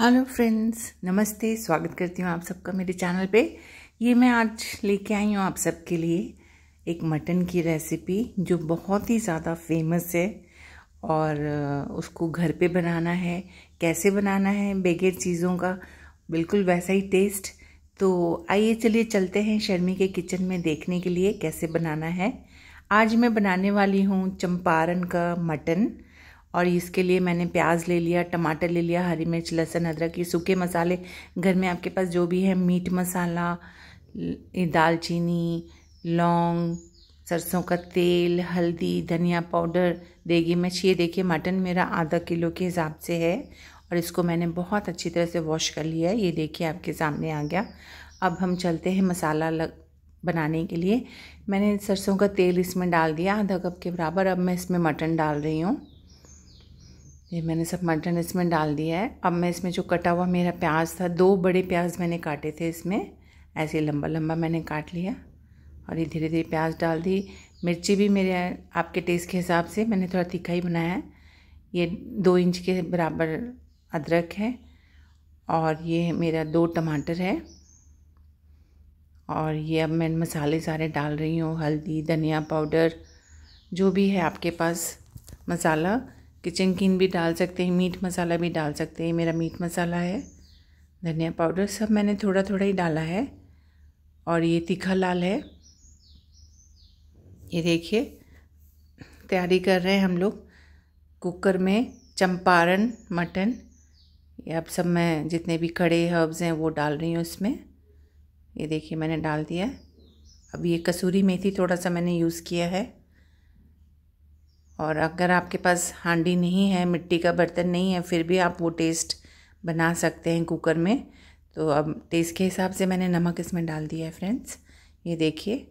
hello friends नमस्ते स्वागत करती हूँ आप सबका मेरे चैनल पे ये मैं आज लेके आई हूँ आप सबके लिए एक मटन की रेसिपी जो बहुत ही ज़्यादा फेमस है और उसको घर पे बनाना है कैसे बनाना है बगैर चीज़ों का बिल्कुल वैसा ही टेस्ट तो आइए चलिए चलते हैं शर्मी के किचन में देखने के लिए कैसे बनाना है आज मैं बनाने वाली हूँ चंपारण का मटन और इसके लिए मैंने प्याज ले लिया टमाटर ले लिया हरी मिर्च लहसुन अदरक ये सूखे मसाले घर में आपके पास जो भी है मीट मसाला दालचीनी लौंग सरसों का तेल हल्दी धनिया पाउडर देगी मिर्च ये देखिए मटन मेरा आधा किलो के हिसाब से है और इसको मैंने बहुत अच्छी तरह से वॉश कर लिया है ये देखिए आपके सामने आ गया अब हम चलते हैं मसाला लग बनाने के लिए मैंने सरसों का तेल इसमें डाल दिया आधा कप के बराबर अब मैं इसमें मटन डाल रही हूँ ये मैंने सब मटन इसमें डाल दिया है अब मैं इसमें जो कटा हुआ मेरा प्याज था दो बड़े प्याज मैंने काटे थे इसमें ऐसे लंबा लंबा मैंने काट लिया और ये धीरे धीरे प्याज डाल दी मिर्ची भी मेरे आपके टेस्ट के हिसाब से मैंने थोड़ा तीखा ही बनाया है ये दो इंच के बराबर अदरक है और ये मेरा दो टमाटर है और ये अब मैं मसाले सारे डाल रही हूँ हल्दी धनिया पाउडर जो भी है आपके पास मसाला किचन किन भी डाल सकते हैं मीट मसाला भी डाल सकते हैं मेरा मीट मसाला है धनिया पाउडर सब मैंने थोड़ा थोड़ा ही डाला है और ये तीखा लाल है ये देखिए तैयारी कर रहे हैं हम लोग कुकर में चंपारण मटन ये अब सब मैं जितने भी कड़े हर्ब्स हैं वो डाल रही हूँ इसमें ये देखिए मैंने डाल दिया अब ये कसूरी मेथी थोड़ा सा मैंने यूज़ किया है और अगर आपके पास हांडी नहीं है मिट्टी का बर्तन नहीं है फिर भी आप वो टेस्ट बना सकते हैं कुकर में तो अब टेस्ट के हिसाब से मैंने नमक इसमें डाल दिया है फ्रेंड्स ये देखिए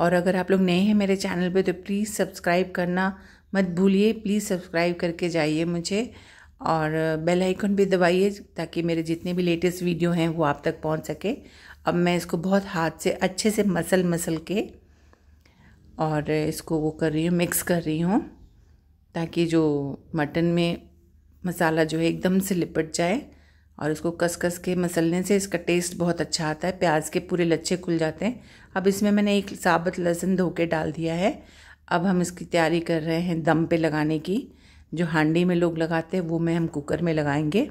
और अगर आप लोग नए हैं मेरे चैनल पे तो प्लीज़ सब्सक्राइब करना मत भूलिए प्लीज़ सब्सक्राइब करके जाइए मुझे और बेल आइकन भी दबाइए ताकि मेरे जितने भी लेटेस्ट वीडियो हैं वो आप तक पहुंच सके अब मैं इसको बहुत हाथ से अच्छे से मसल मसल के और इसको वो कर रही हूँ मिक्स कर रही हूँ ताकि जो मटन में मसाला जो है एकदम से लिपट जाए और इसको कस कस के मसलने से इसका टेस्ट बहुत अच्छा आता है प्याज के पूरे लच्छे खुल जाते हैं अब इसमें मैंने एक साबुत लहसुन धो के डाल दिया है अब हम इसकी तैयारी कर रहे हैं दम पे लगाने की जो हांडी में लोग लगाते हैं वो मैं हम कुकर में लगाएंगे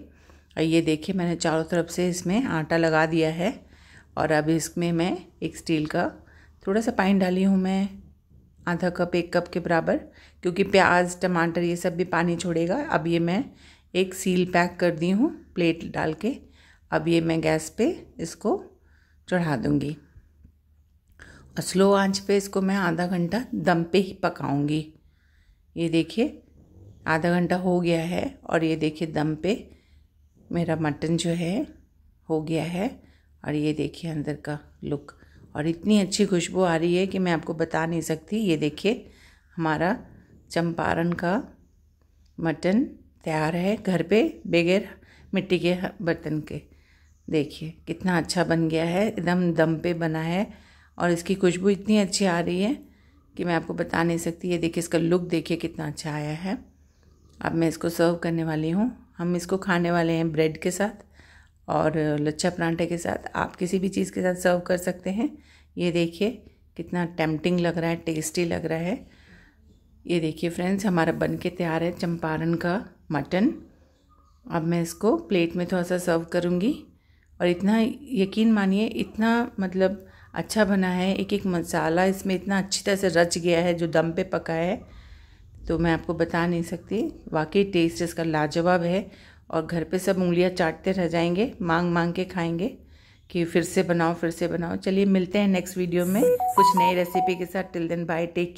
और ये देखिए मैंने चारों तरफ से इसमें आटा लगा दिया है और अब इसमें मैं एक स्टील का थोड़ा सा पानी डाली हूँ मैं आधा कप एक कप के बराबर क्योंकि प्याज टमाटर ये सब भी पानी छोड़ेगा अब ये मैं एक सील पैक कर दी हूँ प्लेट डाल के अब ये मैं गैस पे इसको चढ़ा दूँगी और स्लो आंच पे इसको मैं आधा घंटा दम पे ही पकाऊँगी ये देखिए आधा घंटा हो गया है और ये देखिए दम पे मेरा मटन जो है हो गया है और ये देखिए अंदर का लुक और इतनी अच्छी खुशबू आ रही है कि मैं आपको बता नहीं सकती ये देखिए हमारा चंपारण का मटन तैयार है घर पे बगैर मिट्टी के बर्तन के देखिए कितना अच्छा बन गया है एकदम दम पे बना है और इसकी खुशबू इतनी अच्छी आ रही है कि मैं आपको बता नहीं सकती ये देखिए इसका लुक देखिए कितना अच्छा आया है अब मैं इसको सर्व करने वाली हूँ हम इसको खाने वाले हैं ब्रेड के साथ और लच्छा परांठे के साथ आप किसी भी चीज़ के साथ सर्व कर सकते हैं ये देखिए कितना टेम्पटिंग लग रहा है टेस्टी लग रहा है ये देखिए फ्रेंड्स हमारा बन के तैयार है चंपारण का मटन अब मैं इसको प्लेट में थोड़ा सा सर्व करूँगी और इतना यकीन मानिए इतना मतलब अच्छा बना है एक एक मसाला इसमें इतना अच्छी तरह से रच गया है जो दम पे पका है तो मैं आपको बता नहीं सकती वाकई टेस्ट इसका लाजवाब है और घर पे सब उंगलियां चाटते रह जाएंगे मांग मांग के खाएंगे कि फिर से बनाओ फिर से बनाओ चलिए मिलते हैं नेक्स्ट वीडियो में कुछ नई रेसिपी के साथ टिल देन बाय टेक